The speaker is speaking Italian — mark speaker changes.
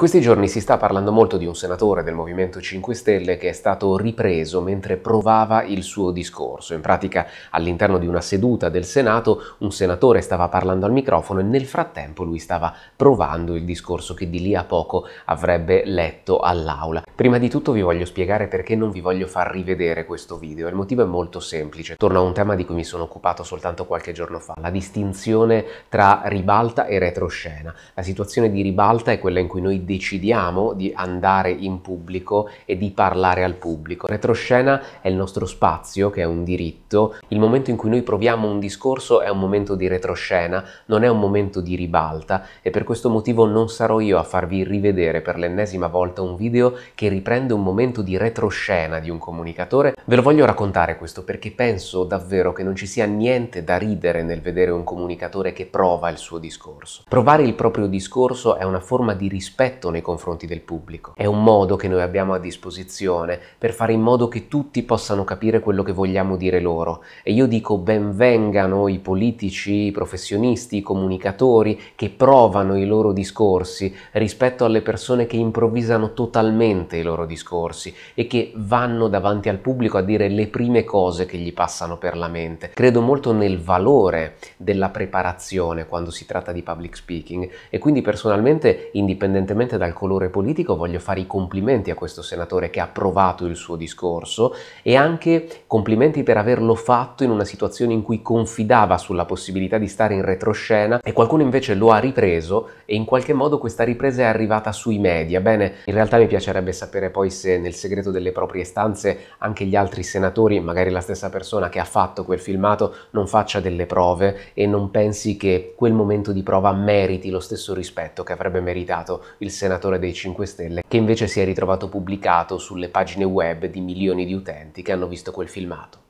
Speaker 1: questi giorni si sta parlando molto di un senatore del Movimento 5 Stelle che è stato ripreso mentre provava il suo discorso. In pratica, all'interno di una seduta del Senato, un senatore stava parlando al microfono e nel frattempo lui stava provando il discorso che di lì a poco avrebbe letto all'aula. Prima di tutto vi voglio spiegare perché non vi voglio far rivedere questo video. Il motivo è molto semplice. Torno a un tema di cui mi sono occupato soltanto qualche giorno fa, la distinzione tra ribalta e retroscena. La situazione di ribalta è quella in cui noi decidiamo di andare in pubblico e di parlare al pubblico. Retroscena è il nostro spazio, che è un diritto. Il momento in cui noi proviamo un discorso è un momento di retroscena, non è un momento di ribalta e per questo motivo non sarò io a farvi rivedere per l'ennesima volta un video che riprende un momento di retroscena di un comunicatore. Ve lo voglio raccontare questo perché penso davvero che non ci sia niente da ridere nel vedere un comunicatore che prova il suo discorso. Provare il proprio discorso è una forma di rispetto rispetto nei confronti del pubblico. È un modo che noi abbiamo a disposizione per fare in modo che tutti possano capire quello che vogliamo dire loro. E io dico ben vengano i politici, i professionisti, i comunicatori che provano i loro discorsi rispetto alle persone che improvvisano totalmente i loro discorsi e che vanno davanti al pubblico a dire le prime cose che gli passano per la mente. Credo molto nel valore della preparazione quando si tratta di public speaking e quindi personalmente, indipendentemente indipendentemente dal colore politico, voglio fare i complimenti a questo senatore che ha provato il suo discorso e anche complimenti per averlo fatto in una situazione in cui confidava sulla possibilità di stare in retroscena e qualcuno invece lo ha ripreso e in qualche modo questa ripresa è arrivata sui media. Bene, in realtà mi piacerebbe sapere poi se nel segreto delle proprie stanze anche gli altri senatori, magari la stessa persona che ha fatto quel filmato, non faccia delle prove e non pensi che quel momento di prova meriti lo stesso rispetto che avrebbe meritato il il senatore dei 5 Stelle, che invece si è ritrovato pubblicato sulle pagine web di milioni di utenti che hanno visto quel filmato.